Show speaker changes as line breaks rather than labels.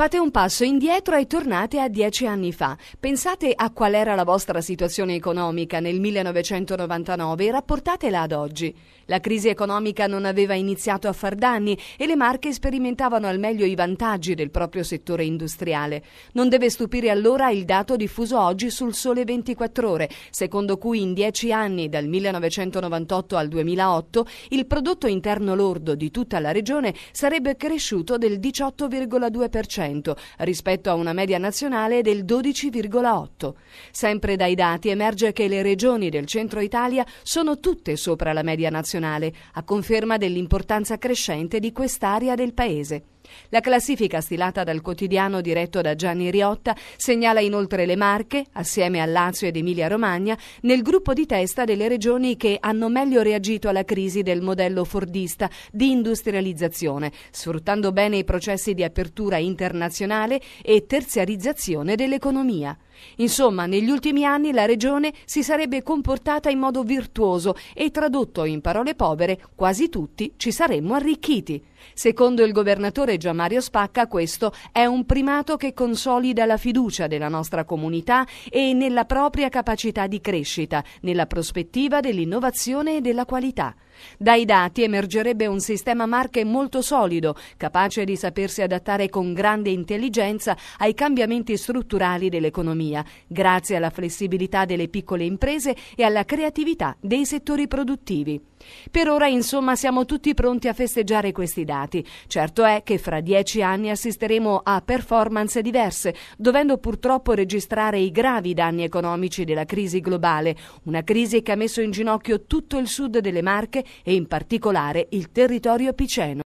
Fate un passo indietro e tornate a dieci anni fa. Pensate a qual era la vostra situazione economica nel 1999 e rapportatela ad oggi. La crisi economica non aveva iniziato a far danni e le marche sperimentavano al meglio i vantaggi del proprio settore industriale. Non deve stupire allora il dato diffuso oggi sul Sole 24 Ore, secondo cui in dieci anni, dal 1998 al 2008, il prodotto interno lordo di tutta la regione sarebbe cresciuto del 18,2%. 2,8% rispetto a una media nazionale del 12,8%. Sempre dai dati emerge che le regioni del centro Italia sono tutte sopra la media nazionale, a conferma dell'importanza crescente di quest'area del Paese. La classifica stilata dal quotidiano diretto da Gianni Riotta segnala inoltre le Marche, assieme a Lazio ed Emilia-Romagna, nel gruppo di testa delle regioni che hanno meglio reagito alla crisi del modello fordista di industrializzazione, sfruttando bene i processi di apertura internazionale e terziarizzazione dell'economia. Insomma, negli ultimi anni la regione si sarebbe comportata in modo virtuoso e tradotto in parole povere quasi tutti ci saremmo arricchiti. Secondo il governatore Gianmario Spacca questo è un primato che consolida la fiducia della nostra comunità e nella propria capacità di crescita, nella prospettiva dell'innovazione e della qualità. Dai dati emergerebbe un sistema marche molto solido, capace di sapersi adattare con grande intelligenza ai cambiamenti strutturali dell'economia, grazie alla flessibilità delle piccole imprese e alla creatività dei settori produttivi. Per ora, insomma, siamo tutti pronti a festeggiare questi dati. Certo è che fra dieci anni assisteremo a performance diverse, dovendo purtroppo registrare i gravi danni economici della crisi globale, una crisi che ha messo in ginocchio tutto il sud delle Marche e in particolare il territorio piceno.